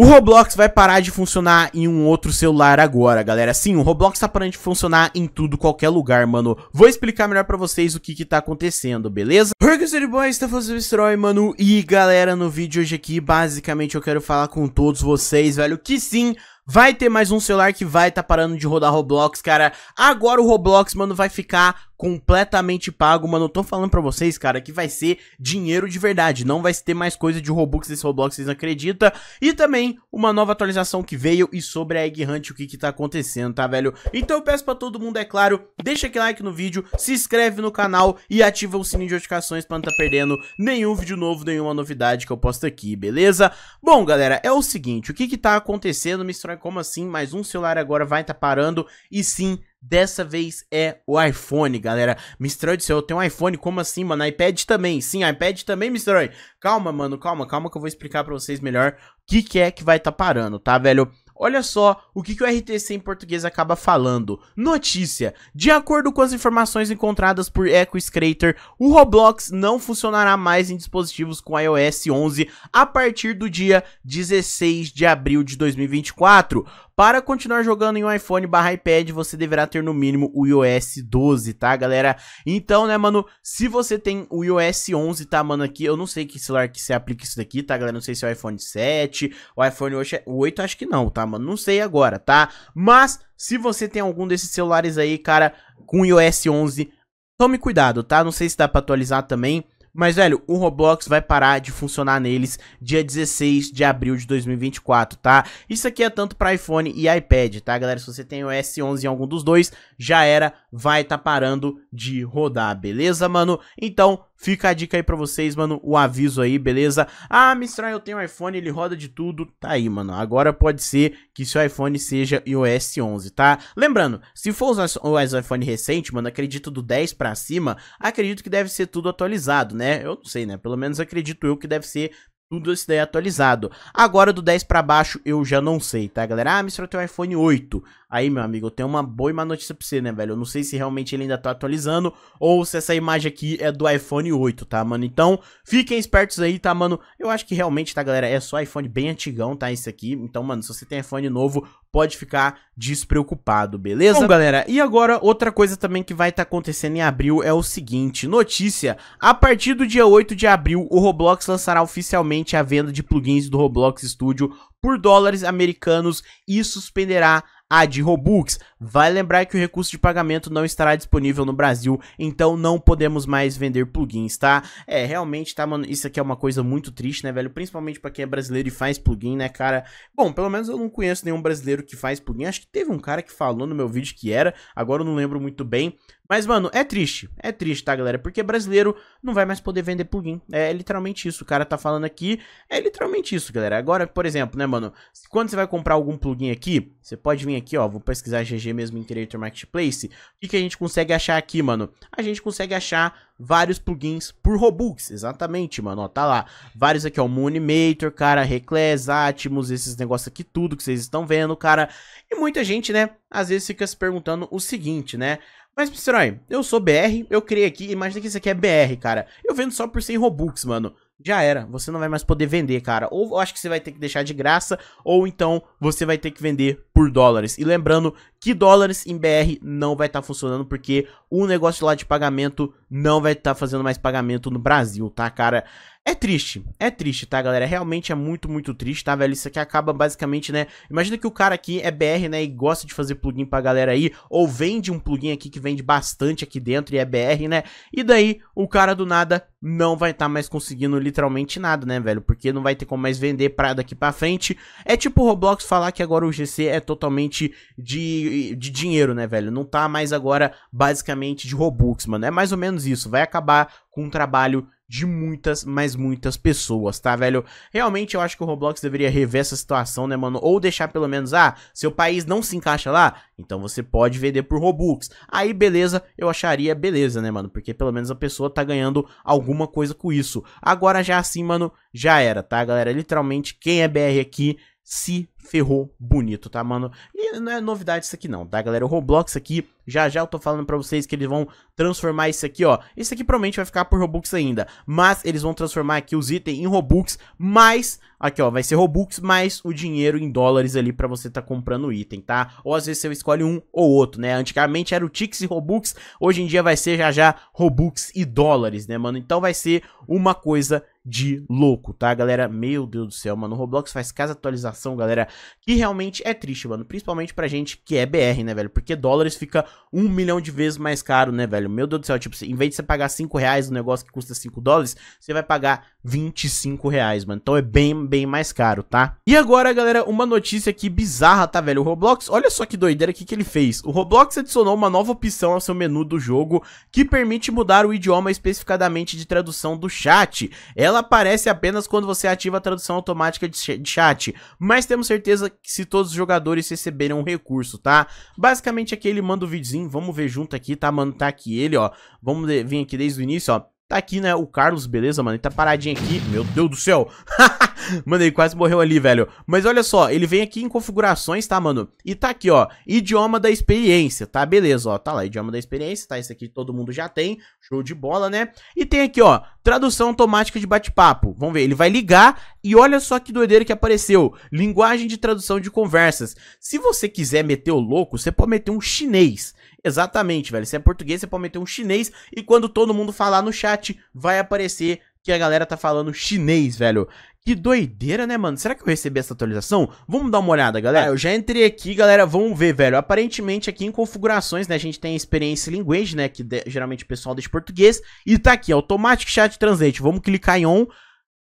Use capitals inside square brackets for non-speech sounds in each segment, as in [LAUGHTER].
O Roblox vai parar de funcionar em um outro celular agora, galera. Sim, o Roblox tá parando de funcionar em tudo, qualquer lugar, mano. Vou explicar melhor pra vocês o que que tá acontecendo, beleza? de Boy está fazendo destroy, mano. E, galera, no vídeo hoje aqui, basicamente, eu quero falar com todos vocês, velho, que sim... Vai ter mais um celular que vai tá parando de rodar Roblox, cara. Agora o Roblox, mano, vai ficar completamente pago, mano. Eu tô falando pra vocês, cara, que vai ser dinheiro de verdade. Não vai ter mais coisa de Robux nesse Roblox, vocês acreditam. E também uma nova atualização que veio e sobre a Egg Hunt, o que que tá acontecendo, tá, velho? Então eu peço pra todo mundo, é claro, deixa aquele like no vídeo, se inscreve no canal e ativa o sininho de notificações pra não tá perdendo nenhum vídeo novo, nenhuma novidade que eu posto aqui, beleza? Bom, galera, é o seguinte, o que que tá acontecendo, Mr como assim? Mais um celular agora vai estar tá parando. E sim, dessa vez é o iPhone, galera. Mistrói do céu, eu tenho um iPhone, como assim, mano? iPad também, sim, iPad também, Mistrói. Calma, mano, calma, calma que eu vou explicar pra vocês melhor o que, que é que vai estar tá parando, tá, velho? Olha só o que, que o RTC em português acaba falando. Notícia: de acordo com as informações encontradas por Echo Scrater, o Roblox não funcionará mais em dispositivos com iOS 11 a partir do dia 16 de abril de 2024. Para continuar jogando em um iPhone barra iPad, você deverá ter no mínimo o iOS 12, tá, galera? Então, né, mano, se você tem o iOS 11, tá, mano, aqui, eu não sei que celular que você aplica isso daqui, tá, galera? Não sei se é o iPhone 7, o iPhone 8, 8 é acho que não, tá, mano? Não sei agora, tá? Mas, se você tem algum desses celulares aí, cara, com iOS 11, tome cuidado, tá? Não sei se dá pra atualizar também, mas, velho, o Roblox vai parar de funcionar neles dia 16 de abril de 2024, tá? Isso aqui é tanto para iPhone e iPad, tá, galera? Se você tem o S11 em algum dos dois, já era, vai tá parando de rodar, beleza, mano? Então, Fica a dica aí pra vocês, mano, o aviso aí, beleza? Ah, Mistral, eu tenho um iPhone, ele roda de tudo. Tá aí, mano. Agora pode ser que seu iPhone seja o S 11, tá? Lembrando, se for o iPhone recente, mano, acredito do 10 pra cima, acredito que deve ser tudo atualizado, né? né? Eu não sei, né? Pelo menos acredito eu que deve ser tudo isso daí atualizado. Agora do 10 para baixo eu já não sei, tá, galera? Ah, me tem um iPhone 8. Aí, meu amigo, eu tenho uma boa e má notícia pra você, né, velho? Eu não sei se realmente ele ainda tá atualizando ou se essa imagem aqui é do iPhone 8, tá, mano? Então, fiquem espertos aí, tá, mano? Eu acho que realmente, tá, galera, é só iPhone bem antigão, tá, esse aqui. Então, mano, se você tem iPhone novo, pode ficar despreocupado, beleza? Bom, galera, e agora outra coisa também que vai estar tá acontecendo em abril é o seguinte, notícia, a partir do dia 8 de abril, o Roblox lançará oficialmente a venda de plugins do Roblox Studio por dólares americanos e suspenderá Ad de Robux, Vai lembrar que o recurso de pagamento não estará disponível no Brasil, então não podemos mais vender plugins, tá? É, realmente, tá, mano, isso aqui é uma coisa muito triste, né, velho? Principalmente para quem é brasileiro e faz plugin, né, cara? Bom, pelo menos eu não conheço nenhum brasileiro que faz plugin. Acho que teve um cara que falou no meu vídeo que era, agora eu não lembro muito bem, mas, mano, é triste. É triste, tá, galera? Porque brasileiro não vai mais poder vender plugin. É, é literalmente isso. O cara tá falando aqui. É literalmente isso, galera. Agora, por exemplo, né, mano? Quando você vai comprar algum plugin aqui, você pode vir aqui, ó. Vou pesquisar GG mesmo em Creator Marketplace, o que, que a gente consegue achar aqui, mano? A gente consegue achar vários plugins por Robux, exatamente, mano, ó, tá lá. Vários aqui, ó, Moonimator, cara, Reclass, Atmos, esses negócios aqui, tudo que vocês estão vendo, cara. E muita gente, né, às vezes fica se perguntando o seguinte, né? Mas, Pisterói, eu sou BR, eu criei aqui, imagina que isso aqui é BR, cara. Eu vendo só por 100 Robux, mano já era, você não vai mais poder vender, cara. Ou acho que você vai ter que deixar de graça, ou então você vai ter que vender por dólares. E lembrando que dólares em BR não vai estar tá funcionando, porque o negócio lá de pagamento não vai estar tá fazendo mais pagamento no Brasil, tá, cara? É triste, é triste, tá, galera? Realmente é muito, muito triste, tá, velho? Isso aqui acaba basicamente, né? Imagina que o cara aqui é BR, né, e gosta de fazer plugin pra galera aí, ou vende um plugin aqui que vende bastante aqui dentro e é BR, né? E daí o cara do nada não vai estar tá mais conseguindo literalmente nada, né, velho? Porque não vai ter como mais vender pra daqui pra frente. É tipo o Roblox falar que agora o GC é totalmente de de, dinheiro, né, velho? Não tá mais agora basicamente de Robux, mano. É mais ou menos isso. Vai acabar com um trabalho de muitas, mas muitas pessoas, tá, velho? Realmente eu acho que o Roblox deveria rever essa situação, né, mano? Ou deixar pelo menos, ah, seu país não se encaixa lá, então você pode vender por Robux. Aí, beleza, eu acharia beleza, né, mano? Porque pelo menos a pessoa tá ganhando alguma coisa com isso. Agora já assim, mano, já era, tá, galera? Literalmente, quem é BR aqui se ferrou bonito, tá, mano? E não é novidade isso aqui não, tá, galera? O Roblox aqui, já já eu tô falando pra vocês que eles vão transformar isso aqui, ó. Isso aqui provavelmente vai ficar por Robux ainda, mas eles vão transformar aqui os itens em Robux, mais, aqui ó, vai ser Robux mais o dinheiro em dólares ali pra você tá comprando o item, tá? Ou às vezes você escolhe um ou outro, né? Antigamente era o Tix e Robux, hoje em dia vai ser já já Robux e dólares, né, mano? Então vai ser uma coisa de louco, tá, galera? Meu Deus do céu, mano. O Roblox faz casa atualização, galera, que realmente é triste, mano. Principalmente pra gente que é BR, né, velho? Porque dólares fica um milhão de vezes mais caro, né, velho? Meu Deus do céu, tipo, em vez de você pagar 5 reais um negócio que custa 5 dólares, você vai pagar 25 reais, mano. Então é bem, bem mais caro, tá? E agora, galera, uma notícia aqui bizarra, tá, velho? O Roblox, olha só que doideira aqui que ele fez. O Roblox adicionou uma nova opção ao seu menu do jogo que permite mudar o idioma especificadamente de tradução do chat. Ela ela aparece apenas quando você ativa a tradução automática de chat, mas temos certeza que se todos os jogadores receberem um recurso, tá? Basicamente aqui ele manda o um videozinho, vamos ver junto aqui, tá, mano? Tá aqui ele, ó. Vamos vir aqui desde o início, ó. Tá aqui, né, o Carlos, beleza, mano? Ele tá paradinho aqui. Meu Deus do céu! [LAUGHS] mano, ele quase morreu ali, velho. Mas olha só, ele vem aqui em configurações, tá, mano? E tá aqui, ó, idioma da experiência, tá? Beleza, ó, tá lá, idioma da experiência, tá? Esse aqui todo mundo já tem, show de bola, né? E tem aqui, ó, tradução automática de bate-papo. Vamos ver, ele vai ligar e olha só que doideira que apareceu. Linguagem de tradução de conversas. Se você quiser meter o louco, você pode meter um chinês. Exatamente, velho. Se é português, você pode meter um chinês. E quando todo mundo falar no chat, vai aparecer que a galera tá falando chinês, velho. Que doideira, né, mano? Será que eu recebi essa atualização? Vamos dar uma olhada, galera. É, eu já entrei aqui, galera, vamos ver, velho. Aparentemente aqui em configurações, né, a gente tem a experiência language, né, que de, geralmente o pessoal deixa português. E tá aqui, automatic chat translate. Vamos clicar em on.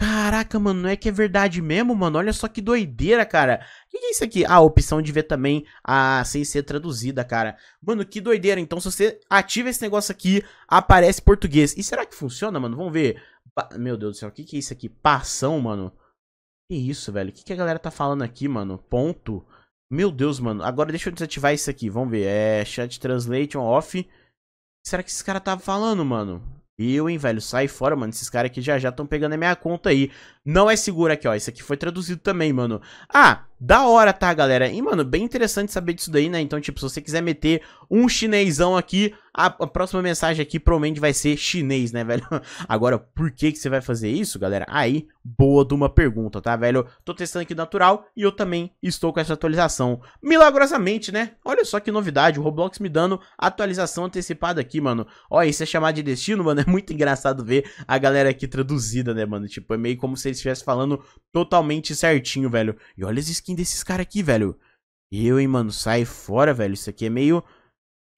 Caraca, mano, não é que é verdade mesmo, mano? Olha só que doideira, cara. O que, é isso aqui? Ah, a opção de ver também a ah, sem ser traduzida, cara. Mano, que doideira. Então, se você ativa esse negócio aqui, aparece português. E será que funciona, mano? Vamos ver. Meu Deus do céu, o que, é isso aqui? Passão, mano? Que isso, velho? O que, que a galera tá falando aqui, mano? Ponto. Meu Deus, mano. Agora deixa eu desativar isso aqui. Vamos ver. É chat translation off. O que será que esse cara tá falando, mano? Eu, hein, velho, sai fora, mano. Esses caras aqui já já estão pegando a minha conta aí. Não é seguro aqui, ó. Isso aqui foi traduzido também, mano. Ah, da hora, tá, galera? E, mano, bem interessante saber disso daí, né? Então, tipo, se você quiser meter um chinesão aqui, a, a próxima mensagem aqui provavelmente vai ser chinês, né, [LAUGHS] velho? Agora, por que que você vai fazer isso, galera? Aí, boa de uma pergunta, tá, velho? Tô testando aqui natural e eu também estou com essa atualização. Milagrosamente, né? Olha só que novidade, o Roblox me dando atualização antecipada aqui, mano. Ó, isso é chamar de destino, [LAUGHS] mano, é muito engraçado ver a galera aqui traduzida, né, mano? Tipo, é meio como se eles estivessem falando totalmente certinho, velho. E olha as skins skin desses caras aqui, velho. Eu, hein, mano, sai fora, velho. Isso aqui é meio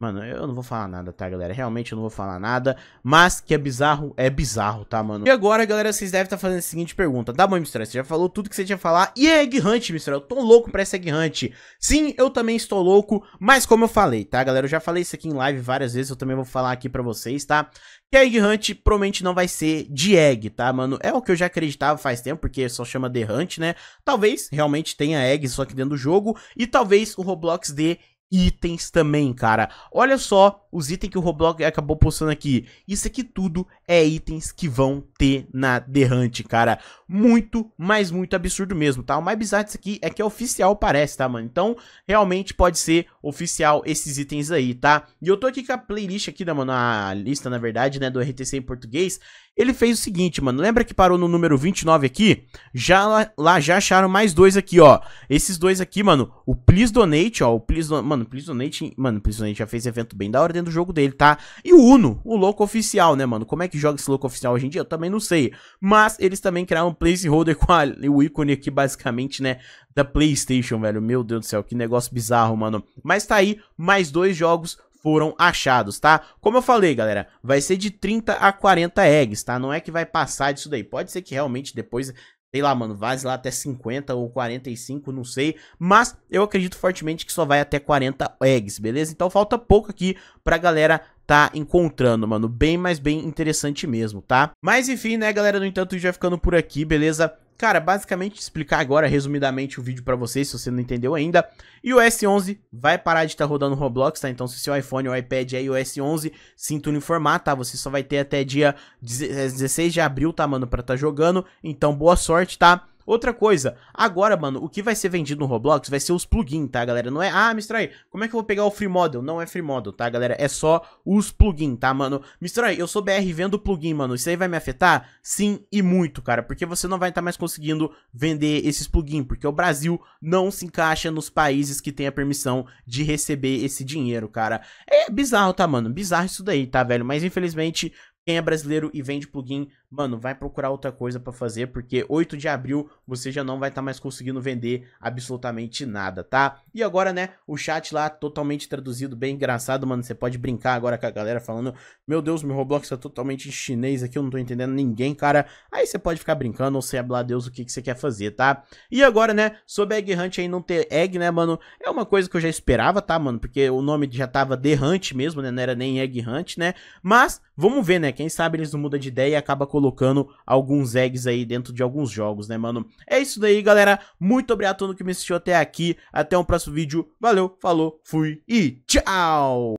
Mano, eu não vou falar nada, tá, galera? Realmente eu não vou falar nada. Mas que é bizarro, é bizarro, tá, mano? E agora, galera, vocês devem estar tá fazendo a seguinte pergunta. Tá bom, Mistral, você já falou tudo que você tinha a falar. E é Egg Hunt, Mistral? Eu tô louco pra essa Egg Hunt. Sim, eu também estou louco. Mas como eu falei, tá, galera? Eu já falei isso aqui em live várias vezes. Eu também vou falar aqui pra vocês, tá? Que a Egg Hunt provavelmente não vai ser de Egg, tá, mano? É o que eu já acreditava faz tempo, porque só chama The Hunt, né? Talvez realmente tenha Egg só aqui dentro do jogo. E talvez o Roblox dê itens também, cara. Olha só os itens que o Roblox acabou postando aqui. Isso aqui tudo é itens que vão ter na The Hunt, cara. Muito, mas muito absurdo mesmo, tá? O mais bizarro disso aqui é que é oficial, parece, tá, mano? Então, realmente pode ser oficial esses itens aí, tá? E eu tô aqui com a playlist aqui, né, mano? A lista, na verdade, né, do RTC em português. Ele fez o seguinte, mano. Lembra que parou no número 29 aqui? Já lá, já acharam mais dois aqui, ó. Esses dois aqui, mano. O Please Donate, ó. O Please Donate. Mano, Please Donate. Mano, Please Donate já fez evento bem da hora dentro do jogo dele, tá? E o Uno, o louco oficial, né, mano? Como é que joga esse louco oficial hoje em dia? Eu também não sei. Mas eles também criaram um placeholder [LAUGHS] com a, o ícone aqui, basicamente, né? Da PlayStation, velho. Meu Deus do céu, que negócio bizarro, mano. Mas tá aí mais dois jogos foram achados, tá? Como eu falei, galera, vai ser de 30 a 40 eggs, tá? Não é que vai passar disso daí. Pode ser que realmente depois sei lá, mano, vaze lá até 50 ou 45, não sei, mas eu acredito fortemente que só vai até 40 eggs, beleza? Então falta pouco aqui pra galera tá encontrando, mano, bem, mas bem interessante mesmo, tá? Mas enfim, né, galera, no entanto, já ficando por aqui, beleza? Cara, basicamente explicar agora resumidamente o vídeo para vocês, se você não entendeu ainda. E o iOS 11 vai parar de estar tá rodando Roblox, tá? Então se seu iPhone ou iPad é iOS 11, sinto informar, tá? Você só vai ter até dia 16 de abril, tá, mano, para estar tá jogando. Então boa sorte, tá? Outra coisa, agora, mano, o que vai ser vendido no Roblox vai ser os plugins, tá, galera? Não é, ah, Mistrai, como é que eu vou pegar o Free Model? Não é Free Model, tá, galera? É só os plugins, tá, mano? Mistrai, eu sou BR vendo plugin, mano, isso aí vai me afetar? Sim, e muito, cara, porque você não vai estar tá mais conseguindo vender esses plugins, porque o Brasil não se encaixa nos países que tem a permissão de receber esse dinheiro, cara. É bizarro, tá, mano? Bizarro isso daí, tá, velho? Mas, infelizmente, quem é brasileiro e vende plugin mano, vai procurar outra coisa para fazer, porque 8 de abril você já não vai estar tá mais conseguindo vender absolutamente nada, tá? E agora, né, o chat lá totalmente traduzido, bem engraçado, mano, você pode brincar agora com a galera falando, meu Deus, meu Roblox tá totalmente em chinês aqui, eu não tô entendendo ninguém, cara. Aí você pode ficar brincando ou saiba é lá Deus o que, que você quer fazer, tá? E agora, né, sobre Egg Hunt aí não ter Egg, né, mano, é uma coisa que eu já esperava, tá, mano, porque o nome já tava The Hunt mesmo, né, não era nem Egg Hunt, né, mas vamos ver, né, quem sabe eles não mudam de ideia e acaba colocando colocando alguns eggs aí dentro de alguns jogos, né, mano? É isso daí, galera. Muito obrigado a todo mundo que me assistiu até aqui. Até o um próximo vídeo. Valeu, falou, fui e tchau!